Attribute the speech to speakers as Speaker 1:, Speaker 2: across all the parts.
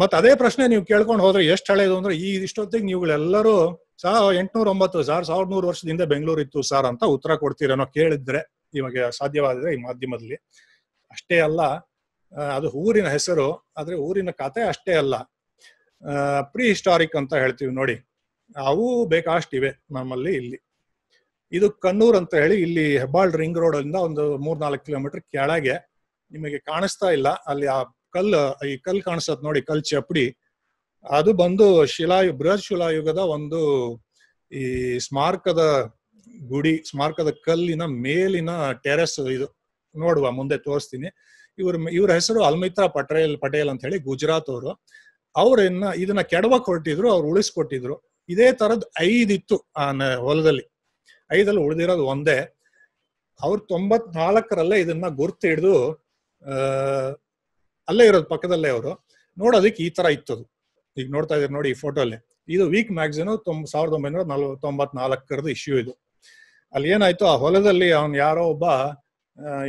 Speaker 1: ಮತ್ತೆ ಅದೇ ಪ್ರಶ್ನೆ ನೀವು ಕೇಳ್ಕೊಂಡು ಹೋದ್ರೆ ಎಷ್ಟು ಹಳೆಯದು ಅಂದ್ರೆ ಈ ಇಷ್ಟೊತ್ತಿಗೆ ನೀವುಗಳೆಲ್ಲರೂ ಸಾ ಎಂಟುನೂರ ಒಂಬತ್ತು ಸರ್ ಸಾವಿರದ ನೂರು ವರ್ಷದಿಂದ ಬೆಂಗಳೂರು ಇತ್ತು ಸರ್ ಅಂತ ಉತ್ತರ ಕೊಡ್ತೀರೇನೋ ಕೇಳಿದ್ರೆ ಇವಾಗ ಸಾಧ್ಯವಾದ್ರೆ ಈ ಮಾಧ್ಯಮದಲ್ಲಿ ಅಷ್ಟೇ ಅಲ್ಲ ಅದು ಊರಿನ ಹೆಸರು ಆದ್ರೆ ಊರಿನ ಕತೆ ಅಷ್ಟೇ ಅಲ್ಲ ಪ್ರೀ ಹಿಸ್ಟಾರಿಕ್ ಅಂತ ಹೇಳ್ತೀವಿ ನೋಡಿ ಅವು ಬೇಕಾಷ್ಟಿವೆ ನಮ್ಮಲ್ಲಿ ಇಲ್ಲಿ ಇದು ಕಣ್ಣೂರ್ ಅಂತ ಹೇಳಿ ಇಲ್ಲಿ ಹೆಬ್ಬಾಳ್ ರಿಂಗ್ ರೋಡ್ ಇಂದ ಒಂದು ಮೂರ್ನಾಲ್ಕು ಕಿಲೋಮೀಟರ್ ಕೆಳಗೆ ನಿಮಗೆ ಕಾಣಿಸ್ತಾ ಇಲ್ಲ ಅಲ್ಲಿ ಆ ಕಲ್ಲು ಈ ಕಲ್ ಕಾಣಿಸತ್ ನೋಡಿ ಕಲ್ ಚಪ್ಪಡಿ ಅದು ಬಂದು ಶಿಲಾಯು ಬೃಹತ್ ಶಿಲಾಯುಗದ ಒಂದು ಈ ಸ್ಮಾರಕದ ಗುಡಿ ಸ್ಮಾರಕದ ಕಲ್ಲಿನ ಮೇಲಿನ ಟೆರೆಸ್ ಇದು ನೋಡುವ ಮುಂದೆ ತೋರಿಸ್ತೀನಿ ಇವ್ರ ಇವ್ರ ಹೆಸರು ಅಲ್ಮಿತಾ ಪಟೇಲ್ ಪಟೇಲ್ ಅಂತ ಹೇಳಿ ಗುಜರಾತ್ ಅವರು ಅವ್ರನ್ನ ಇದನ್ನ ಕೆಡವ ಹೊರಟಿದ್ರು ಅವ್ರು ಉಳಿಸ್ಕೊಟ್ಟಿದ್ರು ಇದೇ ತರದ್ ಐದಿತ್ತು ಆ ಹೊಲದಲ್ಲಿ ಐದಲ್ಲಿ ಉಳಿದಿರೋದು ಒಂದೇ ಅವ್ರು ತೊಂಬತ್ನಾಲ್ಕರಲ್ಲೇ ಇದನ್ನ ಗುರ್ತಿಡ್ದು ಆ ಅಲ್ಲೇ ಇರೋದು ಪಕ್ಕದಲ್ಲೇ ಅವರು ನೋಡೋದಕ್ಕೆ ಈ ತರ ಇತ್ತದು ಈಗ ನೋಡ್ತಾ ಇದ್ರೆ ನೋಡಿ ಈ ಫೋಟೋ ಅಲ್ಲಿ ಇದು ವೀಕ್ ಮ್ಯಾಗ್ಝಿನ್ ತೊಂಬ ಸಾವಿರದ ಒಂಬೈನೂರ ತೊಂಬತ್ ನಾಲ್ಕರದ ಇಶ್ಯೂ ಇದು ಅಲ್ಲಿ ಏನಾಯ್ತು ಆ ಹೊಲದಲ್ಲಿ ಅವ್ನ್ ಯಾರೋ ಒಬ್ಬ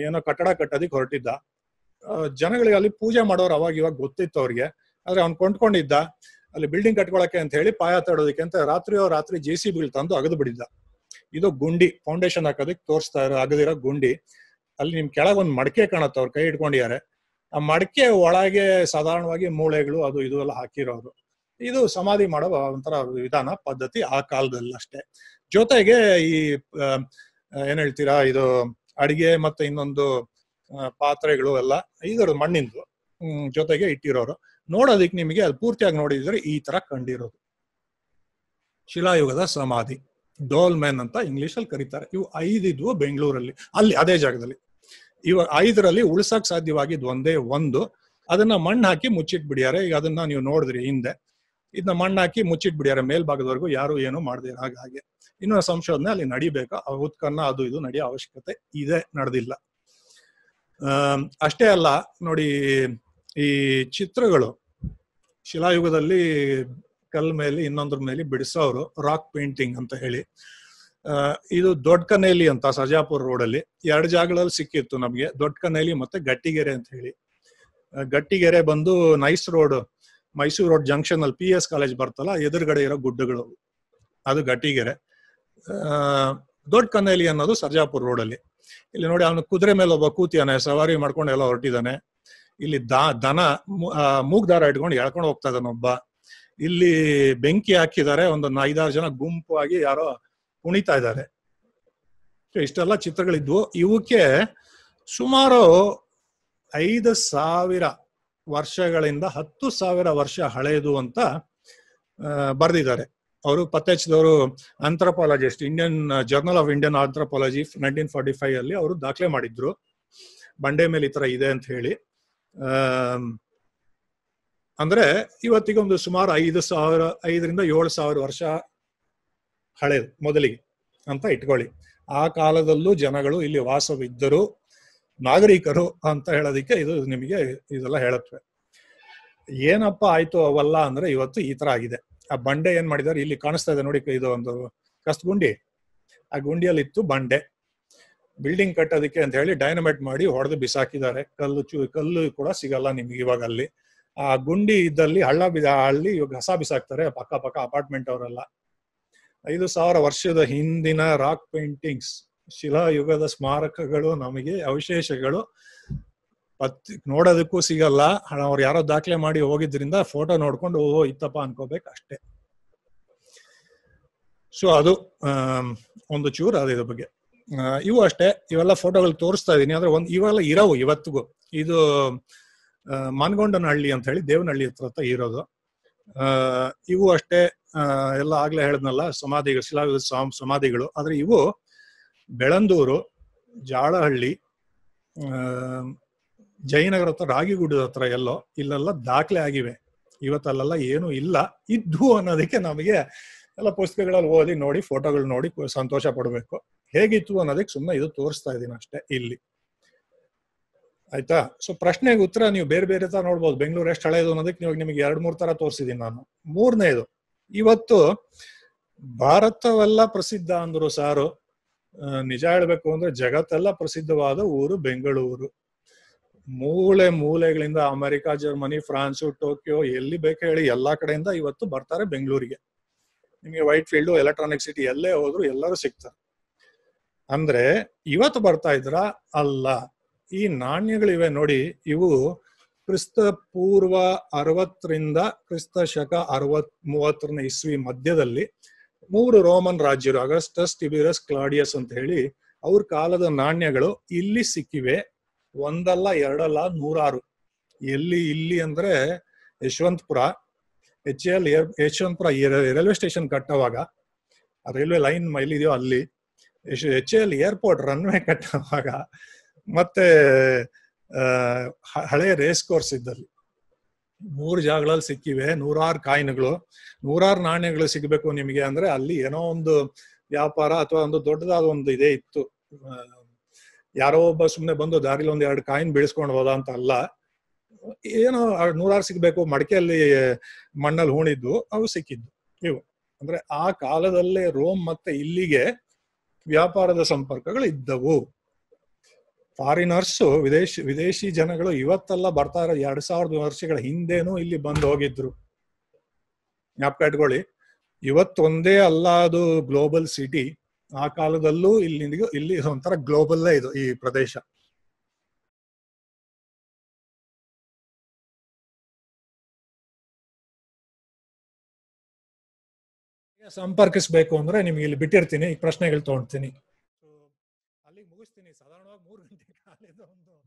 Speaker 1: ಏನೋ ಕಟ್ಟಡ ಕಟ್ಟೋದಿಕ್ ಹೊರಟಿದ್ದ ಜನಗಳಿಗೆ ಅಲ್ಲಿ ಪೂಜೆ ಮಾಡೋರು ಅವಾಗ ಇವಾಗ ಗೊತ್ತಿತ್ತು ಅವ್ರಿಗೆ ಆದ್ರೆ ಅವ್ನ್ ಕೊಂಡ್ಕೊಂಡಿದ್ದ ಅಲ್ಲಿ ಬಿಲ್ಡಿಂಗ್ ಕಟ್ಕೊಳಕ್ಕೆ ಅಂತ ಹೇಳಿ ಪಾಯ ತಡೋದಕ್ಕೆ ಅಂತ ರಾತ್ರಿಯೋ ರಾತ್ರಿ ಜೆ ಸಿ ಬಿಲ್ ತಂದು ಅಗದು ಬಿಡಿದ್ದ ಇದು ಗುಂಡಿ ಫೌಂಡೇಶನ್ ಹಾಕೋದಕ್ಕೆ ತೋರಿಸ್ತಾ ಇರೋ ಅಗದಿರೋ ಗುಂಡಿ ಅಲ್ಲಿ ನಿಮ್ ಕೆಳಗೊಂದು ಮಡಕೆ ಕಾಣತ್ತ ಅವ್ರು ಕೈ ಇಟ್ಕೊಂಡಿದ್ದಾರೆ ಆ ಮಡಕೆ ಒಳಗೆ ಸಾಧಾರಣವಾಗಿ ಮೂಳೆಗಳು ಅದು ಇದು ಎಲ್ಲ ಹಾಕಿರೋರು ಇದು ಸಮಾಧಿ ಮಾಡೋ ಒಂಥರ ವಿಧಾನ ಪದ್ಧತಿ ಆ ಕಾಲದಲ್ಲಿ ಅಷ್ಟೇ ಜೊತೆಗೆ ಈ ಏನ್ ಹೇಳ್ತೀರಾ ಇದು ಅಡಿಗೆ ಮತ್ತೆ ಇನ್ನೊಂದು ಪಾತ್ರೆಗಳು ಎಲ್ಲ ಇದರ ಮಣ್ಣಿಂದು ಜೊತೆಗೆ ಇಟ್ಟಿರೋರು ನೋಡೋದಿಕ್ ನಿಮಗೆ ಅದು ಪೂರ್ತಿಯಾಗಿ ನೋಡಿದ್ರೆ ಈ ತರ ಕಂಡಿರೋದು ಶಿಲಾಯುಗದ ಸಮಾಧಿ ಡೋಲ್ಮೆನ್ ಅಂತ ಇಂಗ್ಲಿಷ್ ಅಲ್ಲಿ ಕರೀತಾರೆ ಇವು ಐದಿದ್ವು ಬೆಂಗಳೂರಲ್ಲಿ ಅಲ್ಲಿ ಅದೇ ಜಾಗದಲ್ಲಿ ಇವಾಗ ಐದರಲ್ಲಿ ಉಳಿಸಕ್ ಸಾಧ್ಯವಾಗಿದ್ ಒಂದೇ ಒಂದು ಅದನ್ನ ಮಣ್ಣು ಹಾಕಿ ಮುಚ್ಚಿಟ್ ಬಿಡ್ಯಾರೆ ಈಗ ಅದನ್ನ ನೀವು ನೋಡಿದ್ರಿ ಹಿಂದೆ ಇದನ್ನ ಮಣ್ಣು ಹಾಕಿ ಮುಚ್ಚಿಟ್ ಬಿಡ್ಯಾರೆ ಮೇಲ್ಭಾಗದವರೆಗೂ ಯಾರು ಏನು ಮಾಡದಿರ ಹಾಗೆ ಇನ್ನು ಸಂಶೋಧನೆ ಅಲ್ಲಿ ನಡಿಬೇಕು ಉತ್ಕನ್ನ ಅದು ಇದು ನಡೆಯೋ ಅವಶ್ಯಕತೆ ಇದೆ ನಡೆದಿಲ್ಲ ಅಷ್ಟೇ ಅಲ್ಲ ನೋಡಿ ಈ ಚಿತ್ರಗಳು ಶಿಲಾಯುಗದಲ್ಲಿ ಕಲ್ ಮೇಲೆ ಇನ್ನೊಂದ್ರ ಮೇಲೆ ಬಿಡಿಸೋರು ರಾಕ್ ಪೇಂಟಿಂಗ್ ಅಂತ ಹೇಳಿ ಇದು ದೊಡ್ಡ ಕನೇಲಿ ಅಂತ ರೋಡ್ ಅಲ್ಲಿ ಎರಡು ಜಾಗಗಳಲ್ಲಿ ಸಿಕ್ಕಿತ್ತು ನಮಗೆ ದೊಡ್ಡ ಕನೇಲಿ ಮತ್ತೆ ಗಟ್ಟಿಗೆರೆ ಅಂತ ಹೇಳಿ ಗಟ್ಟಿಗೆರೆ ಬಂದು nice road Mysuru road junction ಅಲ್ಲಿ ಪಿ ಎಸ್ ಕಾಲೇಜ್ ಬರ್ತಲ್ಲ ಎದುರುಗಡೆ ಇರೋ ಗುಡ್ಡಗಳು ಅದು ಗಟ್ಟಿಗೆರೆ ದೊಡ್ಡ ಕನೇಲಿ ಅನ್ನೋದು ಸರ್ಜಾಪುರ ಅಲ್ಲಿ ಇಲ್ಲಿ ನೋಡಿ ಅವನು ಕುದುರೆ ಮೇಲೆ ಒಬ್ಬ ಕೂತಿಯಾನೆ ಸವಾರಿ ಮಾಡ್ಕೊಂಡು ಎಲ್ಲ ಹೊರಟಿದ್ದಾನೆ ಇಲ್ಲಿ ದನ ಮೂಗ್ ದಾರ ಇಟ್ಕೊಂಡು ಎಳ್ಕೊಂಡು ಹೋಗ್ತಾ ಇದ್ದಾನೆ ಒಬ್ಬ ಇಲ್ಲಿ ಬೆಂಕಿ ಹಾಕಿದ್ದಾರೆ ಒಂದು ಐದಾರು ಜನ ಗುಂಪು ಆಗಿ ಯಾರೋ ಕುಣಿತಾ ಇದ್ದಾರೆ ಇಷ್ಟೆಲ್ಲ ಚಿತ್ರಗಳಿದ್ವು ಇವಕ್ಕೆ ಸುಮಾರು ಐದು ಸಾವಿರ ವರ್ಷಗಳಿಂದ ಹತ್ತು ಸಾವಿರ ವರ್ಷ ಹಳೆಯದು ಅಂತ ಬರೆದಿದ್ದಾರೆ ಅವರು ಹಚ್ಚಿದವರು anthropologist Indian journal of Indian anthropology nineteen forty five ಅಲ್ಲಿ ಅವರು ದಾಖಲೆ ಮಾಡಿದ್ರು ಬಂಡೆ ಮೇಲೆ ಈ ತರ ಇದೆ ಅಂತ ಹೇಳಿ ಅಂದ್ರೆ ಇವತ್ತಿಗೊಂದು ಸುಮಾರು ಐದು ಸಾವಿರ ಐದರಿಂದ ಏಳು ಸಾವಿರ ವರ್ಷ ಹಳೆ ಮೊದಲಿಗೆ ಅಂತ ಇಟ್ಕೊಳ್ಳಿ ಆ ಕಾಲದಲ್ಲೂ ಜನಗಳು ಇಲ್ಲಿ ವಾಸವಿದ್ದರು ನಾಗರಿಕರು ಅಂತ ಹೇಳೋದಿಕ್ಕೆ ಇದು ನಿಮಗೆ ಇದೆಲ್ಲ ಹೇಳತ್ವೆ ಏನಪ್ಪ ಆಯ್ತು ಅವಲ್ಲ ಅಂದ್ರೆ ಇವತ್ತು ಈ ತರ ಆಗಿದೆ ಆ ಬಂಡೆ ಏನ್ ಮಾಡಿದಾರೆ ಇಲ್ಲಿ ಕಾಣಿಸ್ತಾ ಇದೆ ನೋಡಿ ಇದು ಒಂದು ಕಸ್ತ್ ಗುಂಡಿ ಆ ಗುಂಡಿಯಲ್ಲಿ ಇತ್ತು ಬಂಡೆ ಬಿಲ್ಡಿಂಗ್ ಕಟ್ಟೋದಕ್ಕೆ ಅಂತ ಹೇಳಿ ಡೈನಮೈಟ್ ಮಾಡಿ ಹೊಡೆದು ಬಿಸಾಕಿದ್ದಾರೆ ಕಲ್ಲು ಚೂ ಕಲ್ಲು ಕೂಡ ಸಿಗಲ್ಲ ನಿಮ್ಗೆ ಇವಾಗ ಅಲ್ಲಿ ಆ ಗುಂಡಿ ಇದ್ದಲ್ಲಿ ಹಳ್ಳ ಬಿದ ಹಳ್ಳಿ ಇವಾಗ ಹಸ ಬಿಸಾಕ್ತಾರೆ ಪಕ್ಕ ಪಕ್ಕ ಅಪಾರ್ಟ್ಮೆಂಟ್ ಅವರೆಲ್ಲ ಐದು ಸಾವಿರ ವರ್ಷದ ಹಿಂದಿನ ರಾಕ್ ಪೇಂಟಿಂಗ್ಸ್ ಶಿಲಾ ಯುಗದ ಸ್ಮಾರಕಗಳು ನಮಗೆ ಅವಶೇಷಗಳು ಪತ್ ನೋಡೋದಕ್ಕೂ ಸಿಗಲ್ಲ ಅವ್ರು ಯಾರೋ ದಾಖಲೆ ಮಾಡಿ ಹೋಗಿದ್ರಿಂದ ಫೋಟೋ ನೋಡ್ಕೊಂಡು ಓಹೋ ಇತ್ತಪ್ಪ ಅನ್ಕೋಬೇಕು ಅಷ್ಟೇ ಸೊ ಅದು ಒಂದು ಚೂರು ಅದು ಇದ್ರ ಬಗ್ಗೆ ಇವು ಅಷ್ಟೇ ಇವೆಲ್ಲ ಫೋಟೋಗಳು ತೋರಿಸ್ತಾ ಇದ್ದೀನಿ ಆದ್ರೆ ಒಂದು ಇವೆಲ್ಲ ಇರವು ಇವತ್ತಿಗೂ ಇದು ಮಾನ್ಗೊಂಡನಹಳ್ಳಿ ಅಂತ ಹೇಳಿ ದೇವನಹಳ್ಳಿ ಹತ್ರ ಇರೋದು ಇವು ಅಷ್ಟೇ ಎಲ್ಲ ಆಗ್ಲೇ ಹೇಳದ್ನಲ್ಲ ಸಮಾಧಿಗಳು ಶಿಲಾ ಸಮಾಧಿಗಳು ಆದ್ರೆ ಇವು ಬೆಳಂದೂರು ಜಾಳಹಳ್ಳಿ ಜಯನಗರ ಹತ್ರ ರಾಗಿಗುಡ್ಡದ ಹತ್ರ ಎಲ್ಲೋ ಇಲ್ಲೆಲ್ಲ ದಾಖಲೆ ಆಗಿವೆ ಇವತ್ತಲ್ಲೆಲ್ಲ ಏನು ಇಲ್ಲ ಇದ್ದು ಅನ್ನೋದಕ್ಕೆ ನಮಗೆ ಎಲ್ಲ ಪುಸ್ತಕಗಳಲ್ಲಿ ಓದಿ ನೋಡಿ ಫೋಟೋಗಳು ನೋಡಿ ಸಂತೋಷ ಪಡ್ಬೇಕು ಹೇಗಿತ್ತು ಅನ್ನೋದಕ್ಕೆ ಸುಮ್ಮನೆ ಇದು ತೋರಿಸ್ತಾ ಇದ್ದೀನಿ ಅಷ್ಟೇ ಇಲ್ಲಿ ಆಯ್ತಾ ಸೊ ಪ್ರಶ್ನೆಗೆ ಉತ್ತರ ನೀವು ಬೇರೆ ಬೇರೆ ತರ ನೋಡ್ಬೋದು ಬೆಂಗಳೂರು ಎಷ್ಟು ಹಳೆಯದು ಅನ್ನೋದಕ್ಕೆ ನೀವು ನಿಮಗೆ ಎರಡು ಮೂರು ತರ ತೋರಿಸಿದೀನಿ ನಾನು ಮೂರನೇದು ಇವತ್ತು ಭಾರತವೆಲ್ಲ ಪ್ರಸಿದ್ಧ ಅಂದ್ರು ಸಾರು ನಿಜ ಹೇಳ್ಬೇಕು ಅಂದ್ರೆ ಜಗತ್ತೆಲ್ಲ ಪ್ರಸಿದ್ಧವಾದ ಊರು ಬೆಂಗಳೂರು ಮೂಳೆ ಮೂಲೆಗಳಿಂದ ಅಮೆರಿಕ ಜರ್ಮನಿ ಫ್ರಾನ್ಸು ಟೋಕಿಯೋ ಎಲ್ಲಿ ಬೇಕು ಹೇಳಿ ಎಲ್ಲಾ ಕಡೆಯಿಂದ ಇವತ್ತು ಬರ್ತಾರೆ ಬೆಂಗಳೂರಿಗೆ ನಿಮಗೆ ವೈಟ್ ಫೀಲ್ಡ್ ಎಲೆಕ್ಟ್ರಾನಿಕ್ ಸಿಟಿ ಎಲ್ಲೇ ಹೋದ್ರು ಎಲ್ಲರೂ ಸಿಗ್ತಾರೆ ಅಂದ್ರೆ ಇವತ್ತು ಬರ್ತಾ ಇದ್ರ ಅಲ್ಲ ಈ ನಾಣ್ಯಗಳಿವೆ ನೋಡಿ ಇವು ಕ್ರಿಸ್ತ ಪೂರ್ವ ಅರವತ್ತರಿಂದ ಕ್ರಿಸ್ತ ಶಕ ಅರವತ್ ಮೂವತ್ತರನೇ ಇಸ್ವಿ ಮಧ್ಯದಲ್ಲಿ ಮೂರು ರೋಮನ್ ರಾಜ್ಯರು ಅಗಸ್ಟಸ್ ಟಿಬಿರಸ್ ಕ್ಲಾಡಿಯಸ್ ಅಂತ ಹೇಳಿ ಅವ್ರ ಕಾಲದ ನಾಣ್ಯಗಳು ಇಲ್ಲಿ ಸಿಕ್ಕಿವೆ ಒಂದಲ್ಲ ಎರಡಲ್ಲ ನೂರಾರು ಎಲ್ಲಿ ಇಲ್ಲಿ ಅಂದ್ರೆ Yeshwanthpur H L Yeshwanthpur railway station ಕಟ್ಟವಾಗ ರೈಲ್ವೆ ಲೈನ್ ಎಲ್ಲಿದೆಯೋ ಅಲ್ಲಿ ಎಚ್ ಎಲ್ ಏರ್ಪೋರ್ಟ್ ರನ್ವೇ ಕಟ್ಟವಾಗ ಮತ್ತೆ ಹಳೆ ರೇಸ್ ಕೋರ್ಸ್ ಇದ್ದಲ್ಲಿ ಮೂರು ಜಾಗಗಳಲ್ಲಿ ಸಿಕ್ಕಿವೆ ನೂರಾರು ಕಾಯಿನ್ಗಳು ನೂರಾರು ನಾಣ್ಯಗಳು ಸಿಗಬೇಕು ನಿಮಗೆ ಅಂದ್ರೆ ಅಲ್ಲಿ ಏನೋ ಒಂದು ವ್ಯಾಪಾರ ಅಥವಾ ಒಂದು ದೊಡ್ಡದಾದ ಒಂದು ಇದೇ ಇತ್ತು ಯಾರೋ ಒಬ್ಬ ಸುಮ್ಮನೆ ಬಂದು ದಾರಿಲಿ ಒಂದ್ ಎರಡು ಕಾಯಿನ್ ಬೀಳಿಸ್ಕೊಂಡು ಹೋದ ಅಂತ ಅಲ್ಲ ಏನೋ ನೂರಾರು ಸಿಗ್ಬೇಕು ಮಡಕೆಯಲ್ಲಿ ಮಣ್ಣಲ್ಲಿ ಹೂಣಿದ್ದು ಅವು ಸಿಕ್ಕಿದ್ದು ಇವು ಅಂದ್ರೆ ಆ ಕಾಲದಲ್ಲೇ ರೋಮ್ ಮತ್ತೆ ಇಲ್ಲಿಗೆ ವ್ಯಾಪಾರದ ಸಂಪರ್ಕಗಳು ಇದ್ದವು ಫಾರಿನರ್ಸ್ ವಿದೇಶಿ ವಿದೇಶಿ ಜನಗಳು ಇವತ್ತೆಲ್ಲ ಬರ್ತಾ ಇರೋ ಎರಡ್ ಸಾವಿರದ ವರ್ಷಗಳ ಹಿಂದೆನೂ ಇಲ್ಲಿ ಬಂದು ಹೋಗಿದ್ರು ಜ್ಞಾಪಕ ಇಟ್ಕೊಳ್ಳಿ ಇವತ್ತೊಂದೇ ಅಲ್ಲ ಅದು ಗ್ಲೋಬಲ್ ಸಿಟಿ ಆ ಕಾಲದಲ್ಲೂ ಇಲ್ಲಿ ಇಲ್ಲಿ ಒಂಥರ ಗ್ಲೋಬಲ್ ಇದು ಈ ಪ್ರದೇಶ ಸಂಪರ್ಕಿಸ್ಬೇಕು ಅಂದ್ರೆ ನಿಮ್ಗೆ ಇಲ್ಲಿ ಬಿಟ್ಟಿರ್ತೀನಿ ಈ ಪ್ರಶ್ನೆಗಳು ತಗೊಂಡ್ತೀನಿ ಮುಗಿಸ್ತೀನಿ ಸಾಧಾರಣವಾಗಿ ಮೂರು ಗಂಟೆ ಕಾಲದ ಒಂದು